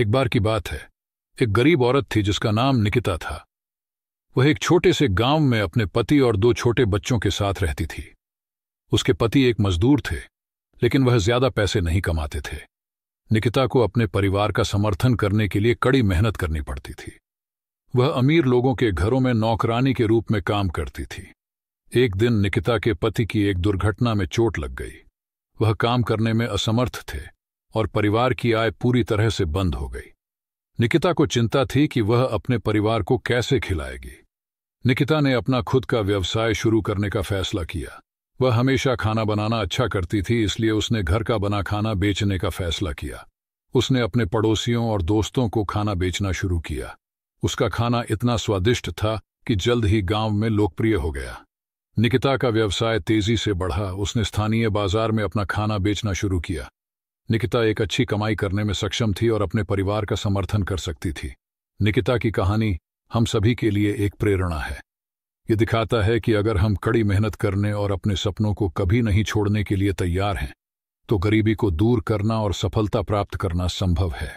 एक बार की बात है एक गरीब औरत थी जिसका नाम निकिता था वह एक छोटे से गांव में अपने पति और दो छोटे बच्चों के साथ रहती थी उसके पति एक मजदूर थे लेकिन वह ज्यादा पैसे नहीं कमाते थे निकिता को अपने परिवार का समर्थन करने के लिए कड़ी मेहनत करनी पड़ती थी वह अमीर लोगों के घरों में नौकरानी के रूप में काम करती थी एक दिन निकिता के पति की एक दुर्घटना में चोट लग गई वह काम करने में असमर्थ थे और परिवार की आय पूरी तरह से बंद हो गई निकिता को चिंता थी कि वह अपने परिवार को कैसे खिलाएगी निकिता ने अपना खुद का व्यवसाय शुरू करने का फैसला किया वह हमेशा खाना बनाना अच्छा करती थी इसलिए उसने घर का बना खाना बेचने का फैसला किया उसने अपने पड़ोसियों और दोस्तों को खाना बेचना शुरू किया उसका खाना इतना स्वादिष्ट था कि जल्द ही गांव में लोकप्रिय हो गया निकिता का व्यवसाय तेजी से बढ़ा उसने स्थानीय बाजार में अपना खाना बेचना शुरू किया निकिता एक अच्छी कमाई करने में सक्षम थी और अपने परिवार का समर्थन कर सकती थी निकिता की कहानी हम सभी के लिए एक प्रेरणा है ये दिखाता है कि अगर हम कड़ी मेहनत करने और अपने सपनों को कभी नहीं छोड़ने के लिए तैयार हैं तो गरीबी को दूर करना और सफलता प्राप्त करना संभव है